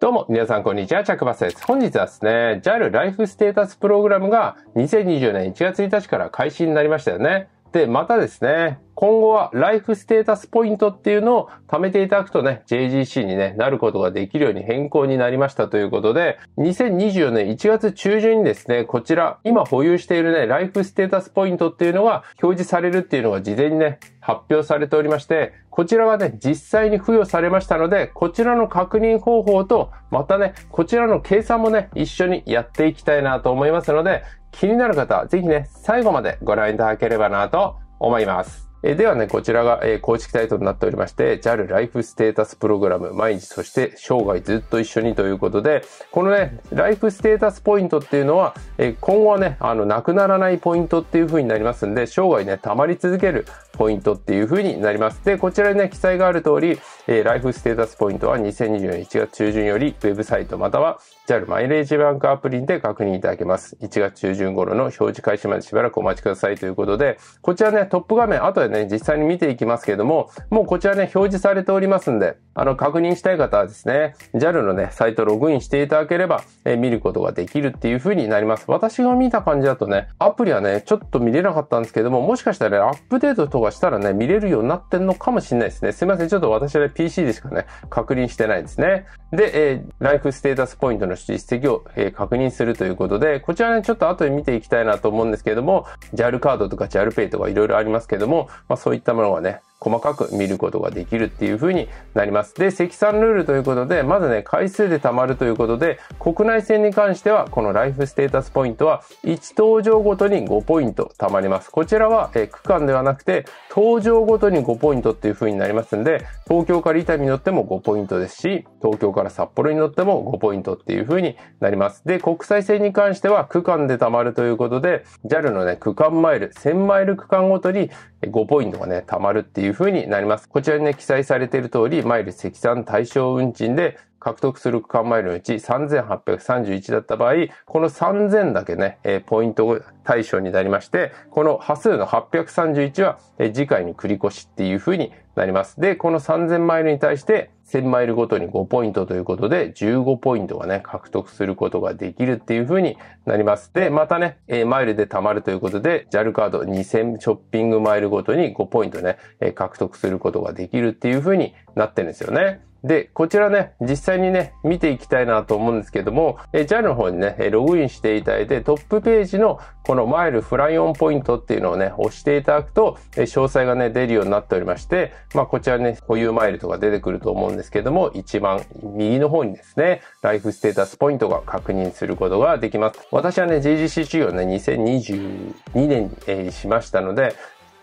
どうも、皆さん、こんにちは。チャクバスです。本日はですね、JAL ライフステータスプログラムが2020年1月1日から開始になりましたよね。で、またですね、今後はライフステータスポイントっていうのを貯めていただくとね、JGC に、ね、なることができるように変更になりましたということで、2024年1月中旬にですね、こちら、今保有しているね、ライフステータスポイントっていうのが表示されるっていうのが事前にね、発表されておりまして、こちらがね、実際に付与されましたので、こちらの確認方法と、またね、こちらの計算もね、一緒にやっていきたいなと思いますので、気になる方、ぜひね、最後までご覧いただければなと思います。えではね、こちらが、え公式タイトルになっておりまして、JAL ライフステータスプログラム、毎日そして生涯ずっと一緒にということで、このね、ライフステータスポイントっていうのは、え今後はね、あの、なくならないポイントっていう風になりますんで、生涯ね、溜まり続けるポイントっていう風になります。で、こちらにね、記載がある通り、えライフステータスポイントは2024年1月中旬より、ウェブサイトまたは JAL マイレージバンクアプリで確認いただけます。1月中旬頃の表示開始までしばらくお待ちくださいということで、こちらね、トップ画面、後でね、実際に見ていきますけれども、もうこちらね、表示されておりますんで、あの、確認したい方はですね、JAL のね、サイトログインしていただければ、え見ることができるっていう風になります。私が見た感じだとね、アプリはね、ちょっと見れなかったんですけども、もしかしたらね、アップデートとかしたらね、見れるようになってんのかもしれないですね。すいません、ちょっと私は、ね、PC でしかね、確認してないですね。で、えー、ライフステータスポイントの出席を、えー、確認するということで、こちらね、ちょっと後で見ていきたいなと思うんですけれども、JAL カードとか JAL ペイとかいろいろありますけども、まあそういったものがね、細かく見ることができるっていう風になります。で、積算ルールということで、まずね、回数で貯まるということで、国内線に関しては、このライフステータスポイントは、1登場ごとに5ポイント貯まります。こちらは、え区間ではなくて、登場ごとに5ポイントっていう風になりますんで、東京から伊丹に乗っても5ポイントですし、東京から札幌に乗っても5ポイントっていう風になります。で、国際線に関しては、区間で貯まるということで、JAL のね、区間マイル、1000マイル区間ごとに5ポイントがね、貯まるっていういうふうになります。こちらにね、記載されている通り、マイル積算対象運賃で獲得する区間マイルのうち3831だった場合、この3000だけね、えポイント対象になりまして、この波数の831は、え次回に繰り越しっていうふうになります。で、この3000マイルに対して、1000マイルごとに5ポイントということで、15ポイントがね、獲得することができるっていう風になります。で、またね、えー、マイルで貯まるということで、JAL カード2000ショッピングマイルごとに5ポイントね、えー、獲得することができるっていう風になってるんですよね。で、こちらね、実際にね、見ていきたいなと思うんですけども、え JAL の方にね、ログインしていただいて、トップページのこのマイルフライオンポイントっていうのをね、押していただくと、え詳細がね、出るようになっておりまして、まあ、こちらね、固有マイルとか出てくると思うんですけども、一番右の方にですね、ライフステータスポイントが確認することができます。私はね、JGCC をね、2022年に、えー、しましたので、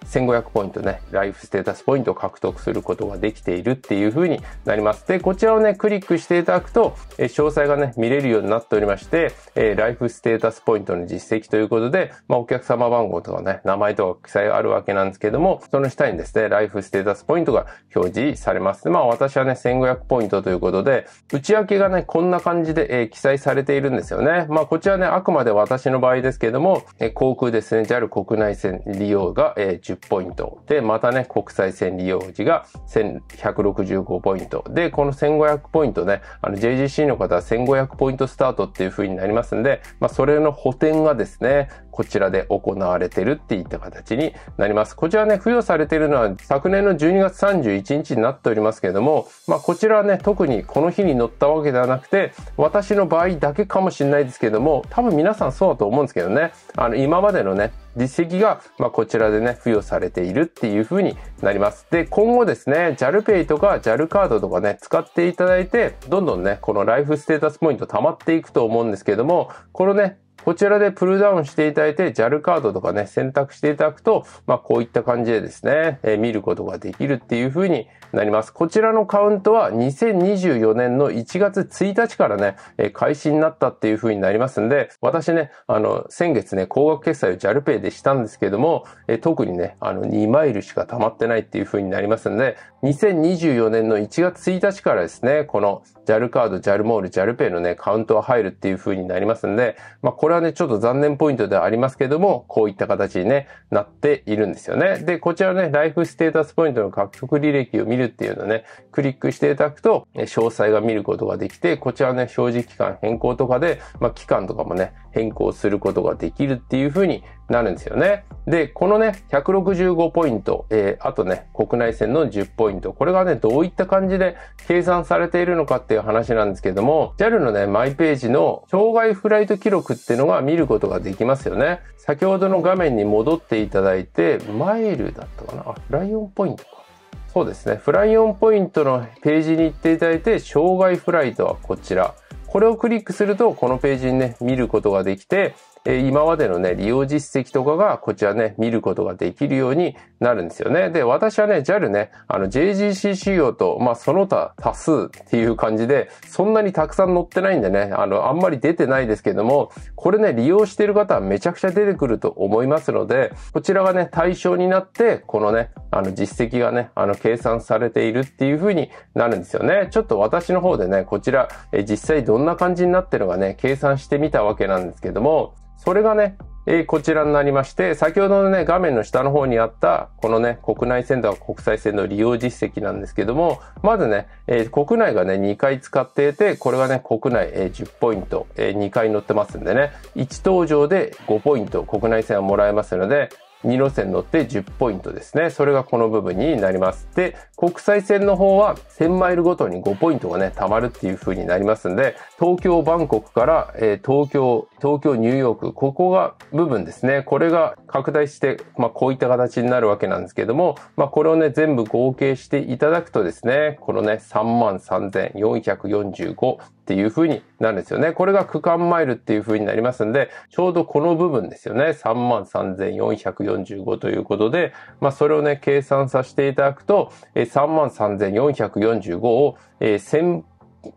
1500ポイントね、ライフステータスポイントを獲得することができているっていう風になります。で、こちらをね、クリックしていただくと、え詳細がね、見れるようになっておりまして、えライフステータスポイントの実績ということで、まあ、お客様番号とかね、名前とか記載があるわけなんですけども、その下にですね、ライフステータスポイントが表示されます。でまあ、私はね、1500ポイントということで、内訳がね、こんな感じで、え記載されているんですよね。まあ、こちらね、あくまで私の場合ですけども、え航空ですね、JAL 国内線利用が、えー10ポイント。で、またね、国際線利用時が1165ポイント。で、この1500ポイントね、あの JGC の方は1500ポイントスタートっていう風になりますんで、まあ、それの補填がですね、こちらで行われてるっていった形になります。こちらね、付与されてるのは昨年の12月31日になっておりますけれども、まあ、こちらはね、特にこの日に乗ったわけではなくて、私の場合だけかもしれないですけども、多分皆さんそうだと思うんですけどね、あの、今までのね、実績が、まあ、こちらでね、付与されているっていう風になります。で、今後ですね、JALPay とか JAL カードとかね、使っていただいて、どんどんね、このライフステータスポイント溜まっていくと思うんですけども、このね、こちらでプルダウンしていただいて、JAL カードとかね、選択していただくと、まあ、こういった感じでですね、えー、見ることができるっていう風になります。こちらのカウントは2024年の1月1日からね、えー、開始になったっていう風になりますんで、私ね、あの、先月ね、高額決済を JALPay でしたんですけども、えー、特にね、あの、2マイルしか溜まってないっていう風になりますんで、2024年の1月1日からですね、この JAL カード、JAL モール、JALPay のね、カウントは入るっていう風になりますんで、まあ、これははね、ちょっと残念ポイントではありますけども、こういった形に、ね、なっているんですよね。で、こちらね、ライフステータスポイントの獲得履歴を見るっていうのをね、クリックしていただくと、詳細が見ることができて、こちらね、表示期間変更とかで、まあ、期間とかもね、変更することができるっていう風になるんですよね。で、このね、165ポイント、えー、あとね、国内線の10ポイント、これがね、どういった感じで計算されているのかっていう話なんですけども、JAL のね、マイページの障害フライト記録っていうのが見ることができますよね。先ほどの画面に戻っていただいて、マイルだったかなあ、ライオンポイントか。そうですね。フライオンポイントのページに行っていただいて、障害フライトはこちら。これをクリックすると、このページにね、見ることができて、え今までのね、利用実績とかがこちらね、見ることができるようになるんですよね。で、私はね、JAL ね、あの JGC 仕様と、まあその他多数っていう感じで、そんなにたくさん乗ってないんでね、あの、あんまり出てないですけども、これね、利用してる方はめちゃくちゃ出てくると思いますので、こちらがね、対象になって、このね、あの実績がね、あの計算されているっていう風になるんですよね。ちょっと私の方でね、こちら、え実際どんな感じになってるのかね、計算してみたわけなんですけども、それがね、えー、こちらになりまして、先ほどのね、画面の下の方にあった、このね、国内線とか国際線の利用実績なんですけども、まずね、えー、国内がね、2回使っていて、これがね、国内、えー、10ポイント、え2回乗ってますんでね、1登場で5ポイント、国内線はもらえますので、2路線乗って10ポイントですね。それがこの部分になります。で、国際線の方は1000マイルごとに5ポイントがね、貯まるっていう風になりますんで、東京、バンコクから、え東京、東京、ニューヨーク、ここが部分ですね。これが拡大して、まあ、こういった形になるわけなんですけども、まあ、これをね、全部合計していただくとですね、このね、33,445っていう風になるんですよね。これが区間マイルっていう風になりますんで、ちょうどこの部分ですよね。33,445ということで、まあ、それをね、計算させていただくと、33,445を、1000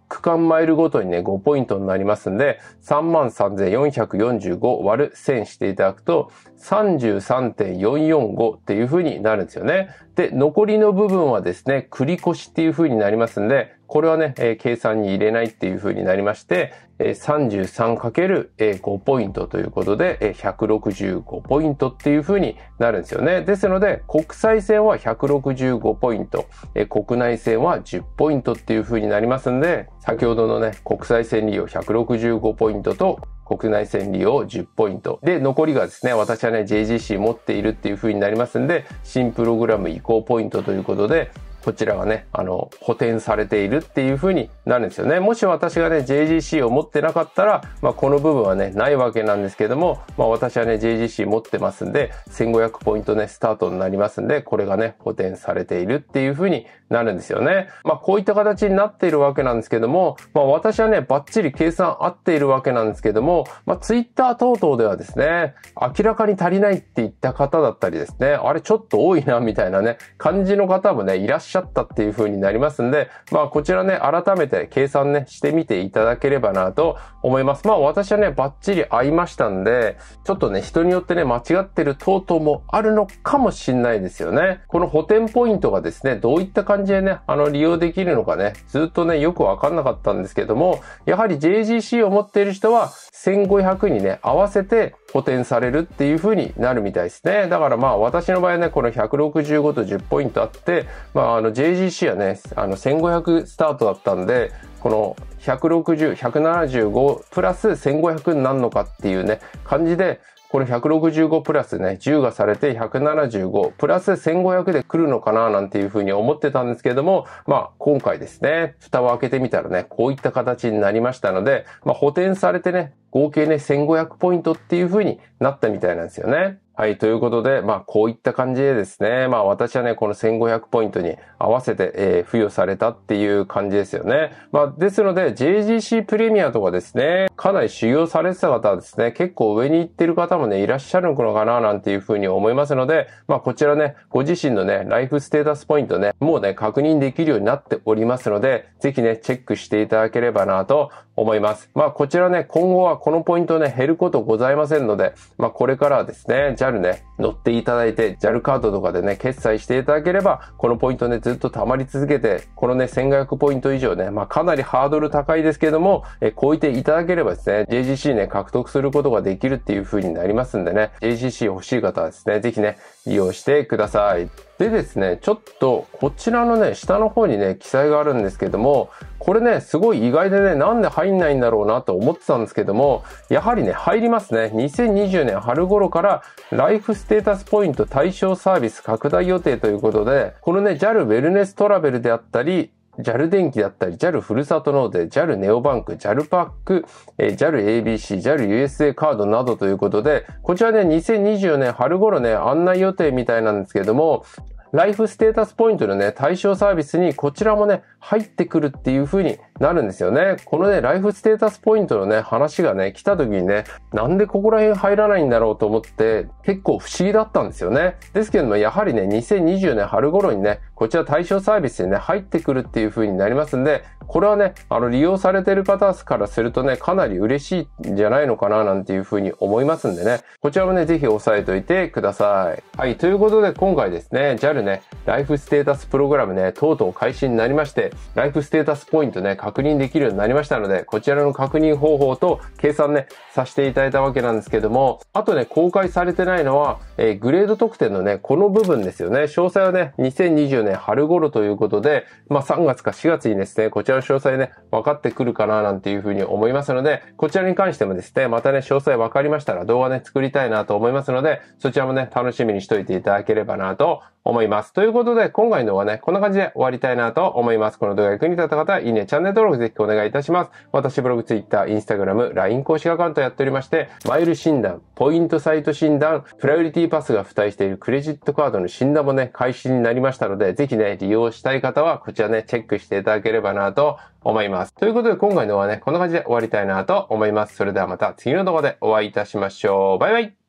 区間マイルごとにね、5ポイントになりますんで、33,445割る1000していただくと、33.445っていう風になるんですよね。で、残りの部分はですね、繰り越しっていう風になりますんで、これはね、えー、計算に入れないっていう風になりまして、えー、33×5 ポイントということで、えー、165ポイントっていう風になるんですよね。ですので、国際線は165ポイント、えー、国内線は10ポイントっていう風になりますんで、先ほどのね、国際線利用165ポイントと、国内線利用10ポイント。で、残りがですね、私はね、JGC 持っているっていう風になりますんで、新プログラム移行ポイントということで、こちらがね、あの、補填されているっていう風になるんですよね。もし私がね、JGC を持ってなかったら、まあ、この部分はね、ないわけなんですけども、まあ、私はね、JGC 持ってますんで、1500ポイントね、スタートになりますんで、これがね、補填されているっていう風になるんですよね。まあ、こういった形になっているわけなんですけども、まあ、私はね、バッチリ計算合っているわけなんですけども、まあ、Twitter 等々ではですね、明らかに足りないって言った方だったりですね、あれちょっと多いな、みたいなね、感じの方もね、いらっしゃしゃったっていう風になりますんで、まあこちらね、改めて計算ね、してみていただければなと思います。まあ私はね、バッチリ合いましたんで、ちょっとね、人によってね、間違ってる等々もあるのかもしんないですよね。この補填ポイントがですね、どういった感じでね、あの利用できるのかね、ずっとね、よくわかんなかったんですけども、やはり JGC を持っている人は1500にね、合わせて補填されるっていう風になるみたいですね。だからまあ私の場合ね、この165と10ポイントあって、まああの JGC はね、あの1500スタートだったんで、この160、175プラス1500になるのかっていうね、感じで、これ165プラスね、10がされて175プラス1500で来るのかななんていうふうに思ってたんですけれども、まあ今回ですね、蓋を開けてみたらね、こういった形になりましたので、まあ補填されてね、合計ね1500ポイントっていうふうになったみたいなんですよね。はい。ということで、まあ、こういった感じでですね、まあ、私はね、この1500ポイントに合わせて、えー、付与されたっていう感じですよね。まあ、ですので、JGC プレミアとかですね、かなり修行されてた方はですね、結構上に行ってる方もね、いらっしゃるのかな、なんていうふうに思いますので、まあ、こちらね、ご自身のね、ライフステータスポイントね、もうね、確認できるようになっておりますので、ぜひね、チェックしていただければなと思います。まあ、こちらね、今後はこのポイントね、減ることございませんので、まあ、これからはですね、じゃ j a ね、乗っていただいて、JAL カードとかでね、決済していただければ、このポイントね、ずっと溜まり続けて、このね、1500ポイント以上ね、まあ、かなりハードル高いですけども、え、超えていただければですね、JGC ね、獲得することができるっていう風になりますんでね、JGC 欲しい方はですね、ぜひね、利用してください。でですね、ちょっとこちらのね、下の方にね、記載があるんですけども、これね、すごい意外でね、なんで入んないんだろうなと思ってたんですけども、やはりね、入りますね。2020年春頃から、ライフステータスポイント対象サービス拡大予定ということで、このね、JAL ウェルネストラベルであったり、JAL 電気だったり、JAL ふるさと納税、JAL ネオバンク、JAL パック、JAL ABC、JAL USA カードなどということで、こちらね、2024年春頃ね、案内予定みたいなんですけれども、ライフステータスポイントのね、対象サービスにこちらもね、入ってくるっていうふうになるんですよね。このね、ライフステータスポイントのね、話がね、来た時にね、なんでここら辺入らないんだろうと思って、結構不思議だったんですよね。ですけども、やはりね、2020年春頃にね、こちら対象サービスにね、入ってくるっていう風になりますんで、これはね、あの、利用されてる方からするとね、かなり嬉しいんじゃないのかな、なんていう風に思いますんでね、こちらもね、ぜひ押さえておいてください。はい、ということで、今回ですね、JAL ね、ライフステータスプログラムね、とうとう開始になりまして、ライフステータスポイントね、確認できるようになりましたので、こちらの確認方法と計算ね、させていただいたわけなんですけども、あとね、公開されてないのは、えー、グレード特典のね、この部分ですよね。詳細はね、2020年春頃ということで、まあ3月か4月にですね、こちらの詳細ね、分かってくるかななんていうふうに思いますので、こちらに関してもですね、またね、詳細分かりましたら動画ね、作りたいなと思いますので、そちらもね、楽しみにしといていただければなと思います。ということで、今回の動はね、こんな感じで終わりたいなと思います。この動画が役に立った方は、いいね、チャンネル登録ぜひお願いいたします。私、ブログ、ツイッター、インスタグラム、LINE 公式アカウントやっておりまして、マイル診断、ポイントサイト診断、プライオリティパスが付帯しているクレジットカードの診断もね、開始になりましたので、ぜひね、利用したい方は、こちらね、チェックしていただければなと思います。ということで、今回のはね、こんな感じで終わりたいなと思います。それではまた次の動画でお会いいたしましょう。バイバイ